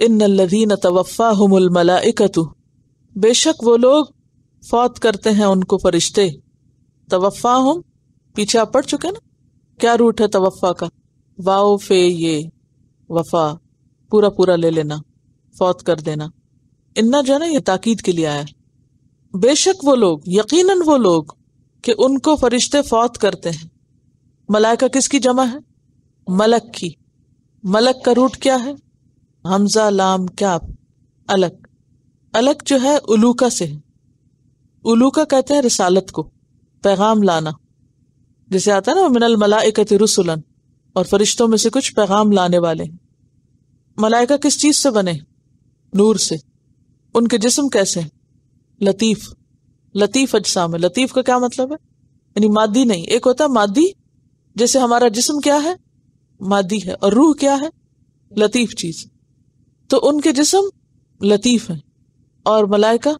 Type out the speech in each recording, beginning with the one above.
इन लदीन तवफ़ा हमलमलाकतु बेशक वो लोग फौत करते हैं उनको फरिश्ते तवफ़ा हम पीछे आप पढ़ चुके ना क्या रूट है तवफ़ा का वाओ फे ये वफा पूरा पूरा ले लेना फौत कर देना इन्ना जो है ना ये ताकीद के लिए आया बेशक वो लोग यकीनन वो लोग कि उनको फरिश्ते फौत करते हैं मलाइका किसकी जमा है मलक की मलक का रूट क्या है हमजा लाम क्या अलग अलग जो है उलूका से है उलूका कहते हैं रिसालत को पैगाम लाना जैसे आता है ना मिनल मलाइकत रसुलन और फरिश्तों में से कुछ पैगाम लाने वाले हैं मलाइका किस चीज से बने नूर से उनके जिस्म कैसे हैं लतीफ़ लतीफ़ अजसाम लतीफ़ का क्या मतलब है यानी मादी नहीं एक होता है मादी जैसे हमारा जिस्म क्या है मादी है और रूह क्या है लतीफ़ चीज़ तो उनके जिसम लतीफ़ हैं और मलाइका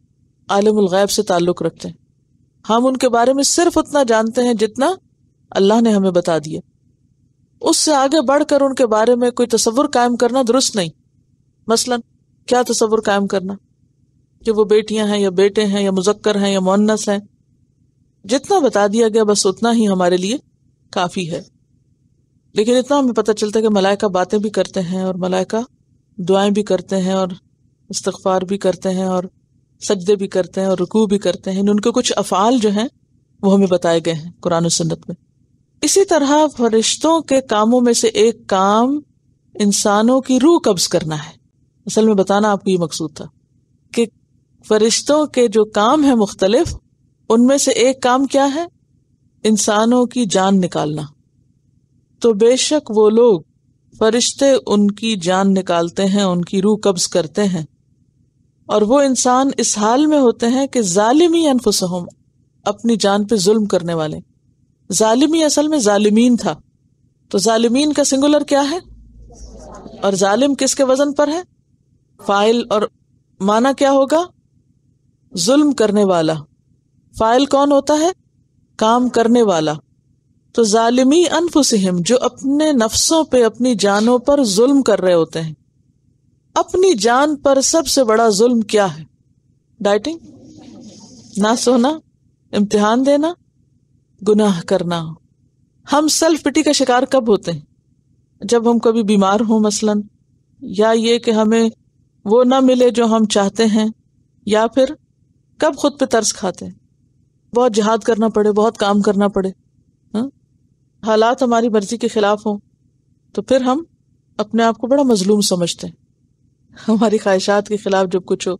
गैब से ताल्लुक़ रखते हैं हम उनके बारे में सिर्फ उतना जानते हैं जितना अल्लाह ने हमें बता दिया उससे आगे बढ़कर उनके बारे में कोई तस्वुर कायम करना दुरुस्त नहीं मसलन क्या तस्वुर कायम करना कि वो बेटियां हैं या बेटे हैं या मुजक्कर हैं या मोनस हैं जितना बता दिया गया बस उतना ही हमारे लिए काफ़ी है लेकिन इतना हमें पता चलता है कि मलाइका बातें भी करते हैं और मलाइका दुआएं भी करते हैं और इस्तफार भी करते हैं और सजदे भी करते हैं और रुकू भी करते हैं उनके कुछ अफ़ाल जो हैं वो हमें बताए गए हैं कुरान सन्नत में इसी तरह फरिश्तों के कामों में से एक काम इंसानों की रूह कब्ज करना है असल में बताना आपको ये मकसूद था कि फरिश्तों के जो काम है मुख्तलिफ उनमें से एक काम क्या है इंसानों की जान निकालना तो बेशक वो लोग फरिश्ते उनकी जान निकालते हैं उनकी रूह कब्ज करते हैं और वो इंसान इस हाल में होते हैं कि जालिमी अनफुसहम अपनी जान पे जुल्म करने वाले जालिमी असल में जालिमीन था तो जालिमीन का सिंगुलर क्या है और जालिम किसके वजन पर है फाइल और माना क्या होगा जुल्म करने वाला फाइल कौन होता है काम करने वाला तो जालिमी अनफुसहम जो अपने नफ्सों पे अपनी जानों पर जुल्म कर रहे होते हैं अपनी जान पर सबसे बड़ा जुल्म क्या है डाइटिंग ना सोना इम्तिहान देना गुनाह करना हम सेल्फ पिटी का शिकार कब होते हैं जब हम कभी बीमार हों मसलन या ये कि हमें वो ना मिले जो हम चाहते हैं या फिर कब खुद पे तर्स खाते हैं बहुत जिहाद करना पड़े बहुत काम करना पड़े हालात हमारी मर्जी के खिलाफ हों तो फिर हम अपने आप को बड़ा मजलूम समझते हैं हमारी ख्वाहिशात के खिलाफ जब कुछ हो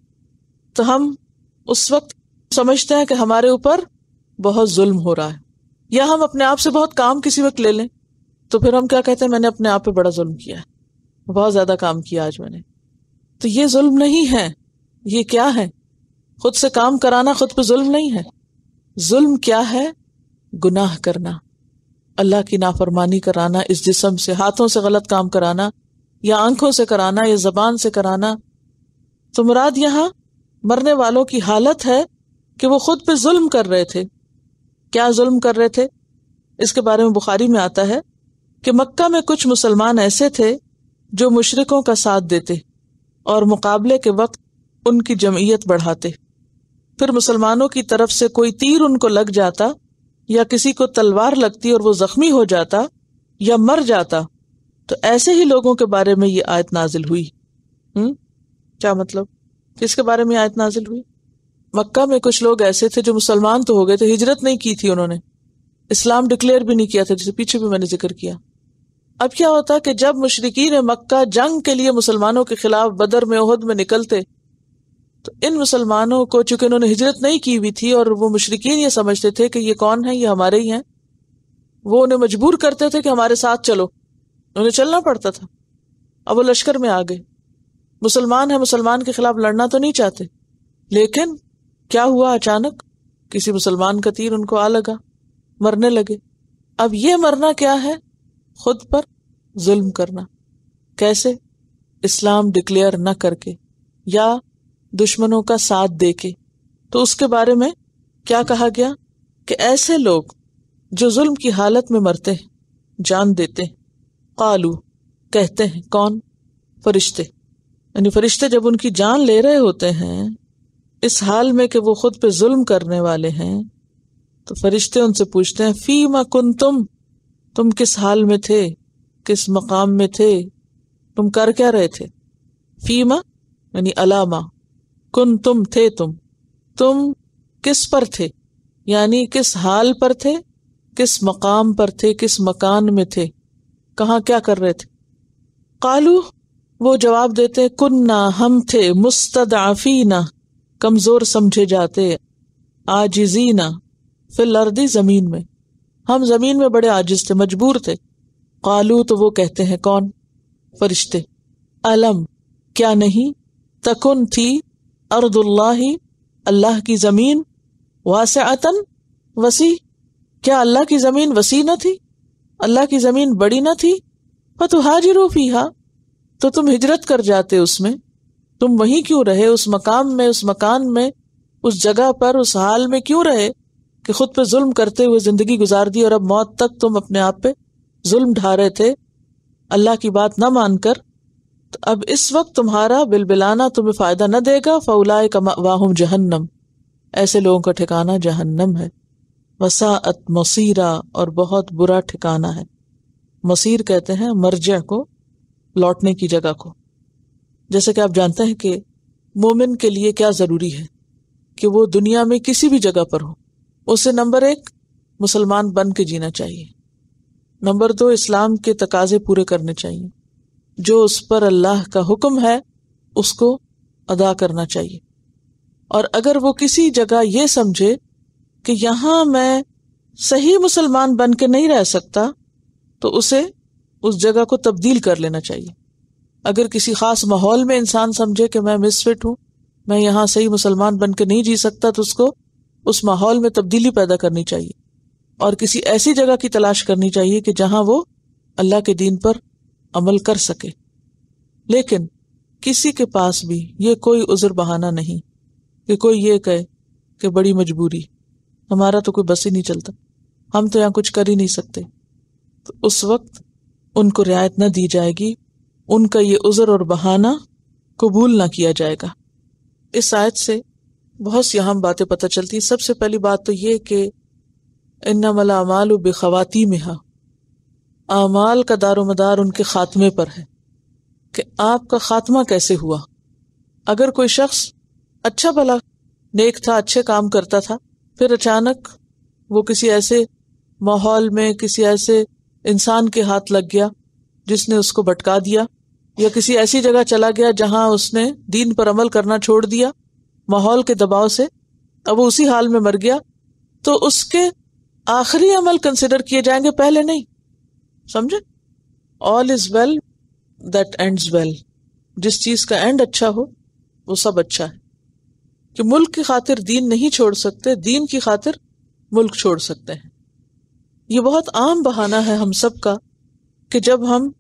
तो हम उस वक्त समझते हैं कि हमारे ऊपर बहुत जुल्म हो रहा है या हम अपने आप से बहुत काम किसी वक्त ले लें तो फिर हम क्या कहते हैं मैंने अपने आप पे बड़ा जुल्म किया है बहुत ज्यादा काम किया आज मैंने तो ये जुल्म नहीं है ये क्या है खुद से काम कराना खुद पे जुल्म नहीं है जुल्म क्या है गुनाह करना अल्लाह की नाफरमानी कराना इस जिसम से हाथों से गलत काम कराना या आंखों से कराना या जबान से कराना तो मुराद यहां मरने वालों की हालत है कि वो खुद पे जुल्म कर रहे थे क्या जुल्म कर रहे थे इसके बारे में बुखारी में आता है कि मक्का में कुछ मुसलमान ऐसे थे जो मुशरकों का साथ देते और मुकाबले के वक्त उनकी जमीयत बढ़ाते फिर मुसलमानों की तरफ से कोई तीर उनको लग जाता या किसी को तलवार लगती और वो जख्मी हो जाता या मर जाता तो ऐसे ही लोगों के बारे में ये आयत नाजिल हुई हम्म क्या मतलब किसके बारे में आयत नाजिल हुई मक्का में कुछ लोग ऐसे थे जो मुसलमान तो हो गए थे हिजरत नहीं की थी उन्होंने इस्लाम डिक्लेयर भी नहीं किया था जिसे पीछे भी मैंने जिक्र किया अब क्या होता कि जब मुशरकिन मक्का जंग के लिए मुसलमानों के खिलाफ बदर में उहद में निकलते तो इन मुसलमानों को चूंकि उन्होंने हिजरत नहीं की हुई थी और वो मुशरकिन ये समझते थे कि ये कौन है ये हमारे ही हैं वो उन्हें मजबूर करते थे कि हमारे साथ चलो उन्हें चलना पड़ता था अब वो लश्कर में आ गए मुसलमान है मुसलमान के खिलाफ लड़ना तो नहीं चाहते लेकिन क्या हुआ अचानक किसी मुसलमान का तीर उनको आ लगा मरने लगे अब ये मरना क्या है खुद पर जुल्म करना कैसे इस्लाम डिक्लेयर न करके या दुश्मनों का साथ देके तो उसके बारे में क्या कहा गया कि ऐसे लोग जो जुल्म की हालत में मरते हैं जान देते हैं कालू कहते हैं कौन फरिश्ते यानी फरिश्ते जब उनकी जान ले रहे होते हैं इस हाल में कि वो खुद पे जुल्म करने वाले हैं तो फरिश्ते उनसे पूछते हैं फी मकुन तुम तुम किस हाल में थे किस मकाम में थे तुम कर क्या रहे थे फीमा यानी अलामा कुन तुम थे तुम तुम किस पर थे यानी किस हाल पर थे किस मकाम पर थे किस मकान में थे कहा क्या कर रहे थे कालू वो जवाब देते कुन्ना हम थे मुस्तदाफीना कमजोर समझे जाते आजिजीना फिर लर्दी जमीन में हम जमीन में बड़े आजिज थे मजबूर थे कालू तो वो कहते हैं कौन फरिश्ते अलम क्या नहीं तकुन थी अर्दुल्लाही अल्लाह की ज़मीन वासअतन वसी क्या अल्लाह की ज़मीन वसी न थी अल्लाह की ज़मीन बड़ी न थी तो हाजिर हा तो तुम हिजरत कर जाते उसमें तुम वहीं क्यों रहे उस मकाम में उस मकान में उस जगह पर उस हाल में क्यों रहे कि खुद पे जुल्म करते हुए ज़िंदगी गुजार दी और अब मौत तक तुम अपने आप पे जुल्म ढा रहे थे अल्लाह की बात ना मानकर अब इस वक्त तुम्हारा बिलबिलाना तुम्हें फायदा न देगा फौलाए वाहुम जहन्नम ऐसे लोगों का ठिकाना जहन्नम है वसात मसीरा और बहुत बुरा ठिकाना है मसीर कहते हैं मर्जा को लौटने की जगह को जैसे कि आप जानते हैं कि मोमिन के लिए क्या जरूरी है कि वो दुनिया में किसी भी जगह पर हो उसे नंबर एक मुसलमान बन के जीना चाहिए नंबर दो इस्लाम के तकाजे पूरे करने चाहिए जो उस पर अल्लाह का हुक्म है उसको अदा करना चाहिए और अगर वो किसी जगह ये समझे कि यहाँ मैं सही मुसलमान बन के नहीं रह सकता तो उसे उस जगह को तब्दील कर लेना चाहिए अगर किसी खास माहौल में इंसान समझे कि मैं मिसफिट हूं मैं यहाँ सही मुसलमान बन के नहीं जी सकता तो उसको उस माहौल में तब्दीली पैदा करनी चाहिए और किसी ऐसी जगह की तलाश करनी चाहिए कि जहाँ वो अल्लाह के दीन पर अमल कर सके लेकिन किसी के पास भी ये कोई उज़र बहाना नहीं कि कोई ये कहे कि बड़ी मजबूरी हमारा तो कोई बस ही नहीं चलता हम तो यहाँ कुछ कर ही नहीं सकते तो उस वक्त उनको रियायत न दी जाएगी उनका ये उज़र और बहाना कबूल ना किया जाएगा इस आयत से बहुत सी अहम बातें पता चलती सबसे पहली बात तो ये कि इन्ना मलामाल बेखवाती में हा अमाल का दारोमदार उनके खात्मे पर है कि आपका खात्मा कैसे हुआ अगर कोई शख्स अच्छा भला नेक था अच्छे काम करता था फिर अचानक वो किसी ऐसे माहौल में किसी ऐसे इंसान के हाथ लग गया जिसने उसको भटका दिया या किसी ऐसी जगह चला गया जहां उसने दीन पर अमल करना छोड़ दिया माहौल के दबाव से अब वो उसी हाल में मर गया तो उसके आखिरी अमल कंसिडर किए जाएंगे पहले नहीं समझे all is well that ends well जिस चीज का एंड अच्छा हो वो सब अच्छा है कि मुल्क की खातिर दीन नहीं छोड़ सकते दीन की खातिर मुल्क छोड़ सकते हैं ये बहुत आम बहाना है हम सब का कि जब हम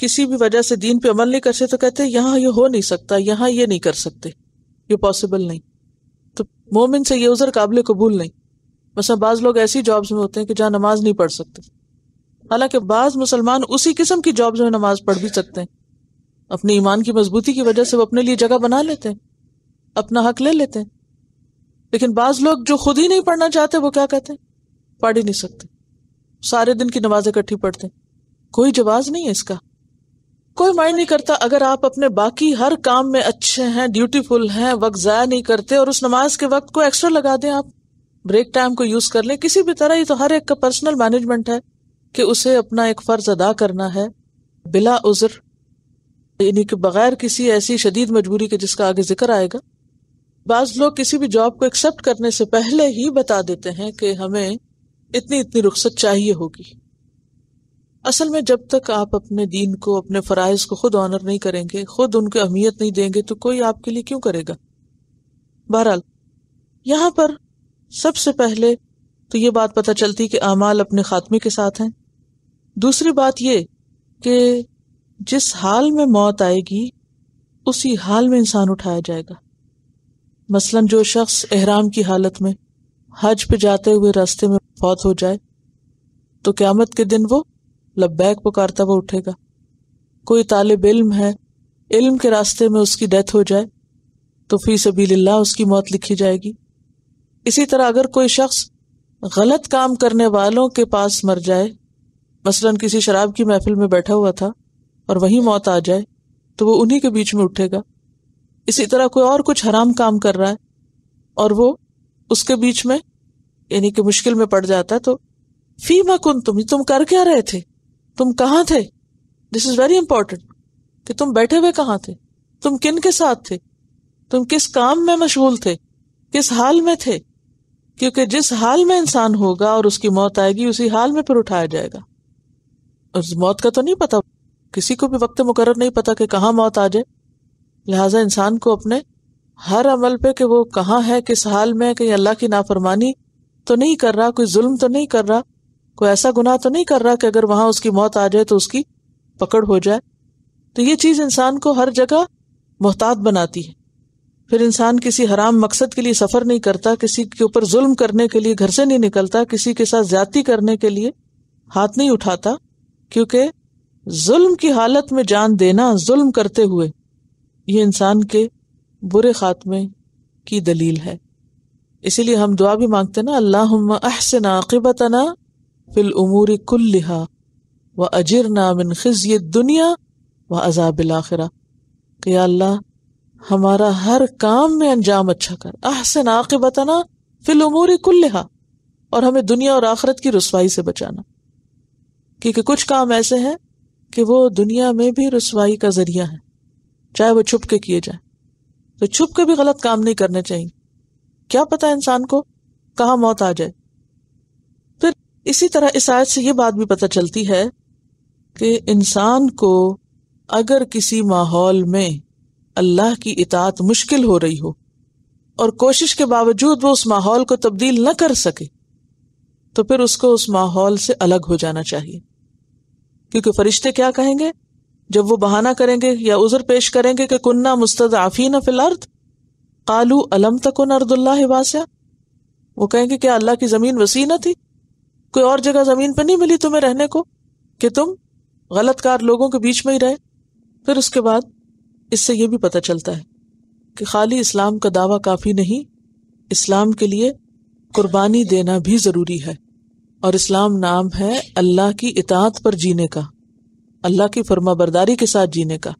किसी भी वजह से दीन पे अमल नहीं करते तो कहते यहाँ ये हो नहीं सकता यहाँ ये नहीं कर सकते ये पॉसिबल नहीं तो मोमिन से ये उजर काबिल कबूल नहीं बस बाज लोग ऐसी जॉब्स में होते हैं कि जहां नमाज नहीं पढ़ सकते हालांकि बाज मुसलमान उसी किस्म की जॉब में नमाज पढ़ भी सकते हैं अपने ईमान की मजबूती की वजह से वो अपने लिए जगह बना लेते हैं अपना हक ले लेते हैं लेकिन बाज लोग जो खुद ही नहीं पढ़ना चाहते वो क्या कहते हैं पढ़ ही नहीं सकते सारे दिन की नमाज इकट्ठी पढ़ते हैं कोई जवाब नहीं है इसका कोई माइंड नहीं करता अगर आप अपने बाकी हर काम में अच्छे हैं ड्यूटीफुल हैं वक्त ज़ाया नहीं करते और उस नमाज के वक्त को एक्स्ट्रा लगा दें आप ब्रेक टाइम को यूज कर लें किसी भी तरह ये तो हर एक का पर्सनल मैनेजमेंट है कि उसे अपना एक फ़र्ज अदा करना है बिला उज़र यानी कि बगैर किसी ऐसी शदीद मजबूरी के जिसका आगे जिक्र आएगा बाज लोग किसी भी जॉब को एक्सेप्ट करने से पहले ही बता देते हैं कि हमें इतनी इतनी रुख्सत चाहिए होगी असल में जब तक आप अपने दीन को अपने फराइज को खुद ऑनर नहीं करेंगे खुद उनको अहमियत नहीं देंगे तो कोई आपके लिए क्यों करेगा बहरहाल यहाँ पर सबसे पहले तो ये बात पता चलती कि अमाल अपने खात्मे के साथ हैं दूसरी बात ये कि जिस हाल में मौत आएगी उसी हाल में इंसान उठाया जाएगा मसलन जो शख्स एहराम की हालत में हज पे जाते हुए रास्ते में फौत हो जाए तो क़्यामत के दिन वो लब्बैक पुकारता हुआ उठेगा कोई तालब इल्म है इल्म के रास्ते में उसकी डेथ हो जाए तो फी सबील्ला उसकी मौत लिखी जाएगी इसी तरह अगर कोई शख्स गलत काम करने वालों के पास मर जाए मसलन किसी शराब की महफिल में बैठा हुआ था और वहीं मौत आ जाए तो वो उन्हीं के बीच में उठेगा इसी तरह कोई और कुछ हराम काम कर रहा है और वो उसके बीच में यानी कि मुश्किल में पड़ जाता है तो फी मकुन तुम तुम कर क्या रहे थे तुम कहाँ थे दिस इज वेरी इंपॉर्टेंट कि तुम बैठे हुए कहाँ थे तुम किन के साथ थे तुम किस काम में मशगूल थे किस हाल में थे क्योंकि जिस हाल में इंसान होगा और उसकी मौत आएगी उसी हाल में फिर उठाया जाएगा और मौत का तो नहीं पता किसी को भी वक्त मुकर नहीं पता कि कहाँ मौत आ जाए लिहाजा इंसान को अपने हर अमल पे कि वो कहाँ है किस हाल में कहीं अल्लाह की नाफरमानी तो नहीं कर रहा कोई जुल्म तो नहीं कर रहा कोई ऐसा गुनाह तो नहीं कर रहा कि अगर वहां उसकी मौत आ जाए तो उसकी पकड़ हो जाए तो ये चीज इंसान को हर जगह मोहतात बनाती है फिर इंसान किसी हराम मकसद के लिए सफर नहीं करता किसी के ऊपर जुल्म करने के लिए घर से नहीं निकलता किसी के साथ ज्यादा करने के लिए हाथ नहीं उठाता क्योंकि जुल्म की हालत में जान देना जुल्म करते हुए ये इंसान के बुरे खात्मे की दलील है इसीलिए हम दुआ भी मांगते ना अल्लाह अहसन आकिबतना फिल उमूर कुल्लिहा व अजर नामिन खिज दुनिया व अजाबिल आखिरा कि अल्लाह हमारा हर काम में अंजाम अच्छा कर अहसन आकिबतना फिल उमूर कुल्लिहा और हमें दुनिया और आखरत की रसवाई से बचाना क्योंकि कुछ काम ऐसे हैं कि वो दुनिया में भी रसवाई का जरिया है चाहे वो छुप के किए जाए तो छुप के भी गलत काम नहीं करने चाहिए क्या पता इंसान को कहा मौत आ जाए फिर इसी तरह इस आयत से ये बात भी पता चलती है कि इंसान को अगर किसी माहौल में अल्लाह की इतात मुश्किल हो रही हो और कोशिश के बावजूद वो उस माहौल को तब्दील न कर सके तो फिर उसको उस माहौल से अलग हो जाना चाहिए क्योंकि फरिश्ते क्या कहेंगे जब वो बहाना करेंगे या उजर पेश करेंगे कि कुन्ना मुस्तदाफीन फिल अर्द कालू अलम तक अर्दुल्ला वास्या वो कहेंगे क्या अल्लाह की जमीन वसी न थी कोई और जगह जमीन पर नहीं मिली तुम्हें रहने को कि तुम गलत कार लोगों के बीच में ही रहे फिर उसके बाद इससे यह भी पता चलता है कि खाली इस्लाम का दावा काफी नहीं इस्लाम के लिए कुर्बानी देना भी जरूरी है और इस्लाम नाम है अल्लाह की इतात पर जीने का अल्लाह की फर्मा बरदारी के साथ जीने का